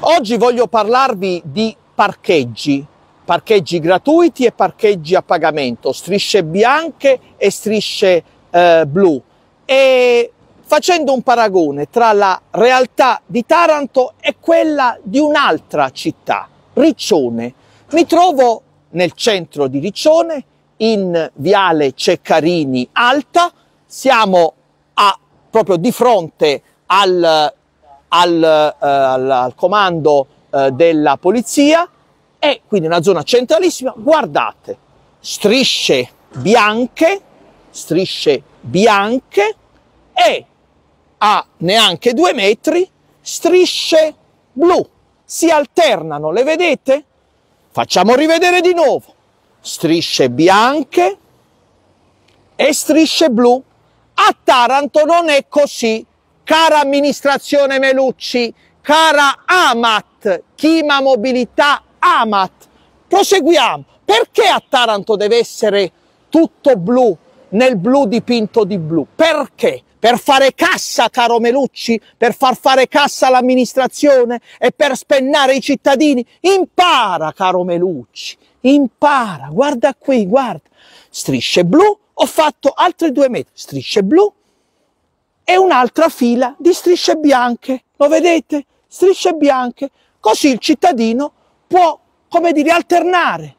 Oggi voglio parlarvi di parcheggi, parcheggi gratuiti e parcheggi a pagamento, strisce bianche e strisce eh, blu. E facendo un paragone tra la realtà di Taranto e quella di un'altra città, Riccione. Mi trovo nel centro di Riccione, in viale Ceccarini Alta, siamo a, proprio di fronte al al, eh, al, al comando eh, della polizia e quindi una zona centralissima, guardate, strisce bianche, strisce bianche e a neanche due metri strisce blu. Si alternano, le vedete? Facciamo rivedere di nuovo. Strisce bianche e strisce blu. A Taranto non è così cara amministrazione Melucci, cara Amat, Chima Mobilità Amat. Proseguiamo. Perché a Taranto deve essere tutto blu, nel blu dipinto di blu? Perché? Per fare cassa, caro Melucci, per far fare cassa all'amministrazione e per spennare i cittadini? Impara, caro Melucci, impara. Guarda qui, guarda. Strisce blu, ho fatto altri due metri. Strisce blu, e un'altra fila di strisce bianche. Lo vedete? Strisce bianche. Così il cittadino può, come dire, alternare.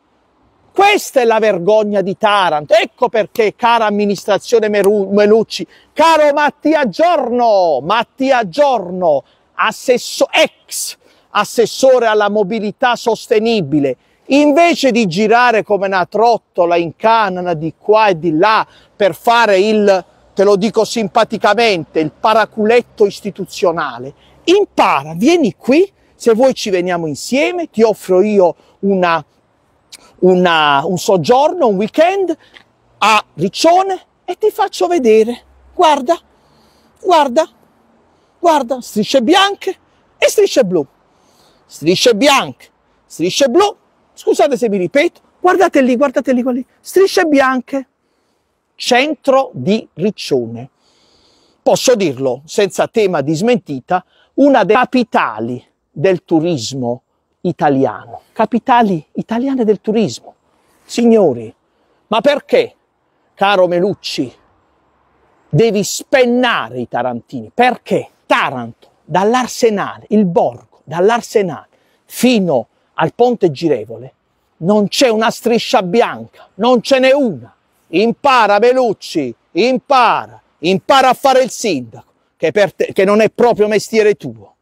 Questa è la vergogna di Taranto. Ecco perché, cara amministrazione Meru Melucci, caro Mattia Giorno, Mattia Giorno, assesso ex assessore alla mobilità sostenibile, invece di girare come una trottola in canna di qua e di là per fare il te lo dico simpaticamente, il paraculetto istituzionale. Impara, vieni qui, se vuoi ci veniamo insieme, ti offro io una, una, un soggiorno, un weekend a Riccione e ti faccio vedere. Guarda, guarda, guarda, strisce bianche e strisce blu. Strisce bianche, strisce blu, scusate se mi ripeto, guardate lì, guardate lì, guardate lì, strisce bianche centro di Riccione. Posso dirlo senza tema di smentita, una delle capitali del turismo italiano. Capitali italiane del turismo. Signori, ma perché, caro Melucci, devi spennare i tarantini? Perché Taranto, dall'arsenale, il borgo, dall'arsenale fino al ponte girevole, non c'è una striscia bianca, non ce n'è una. Impara Belucci, impara, impara a fare il sindaco, che, te, che non è proprio mestiere tuo.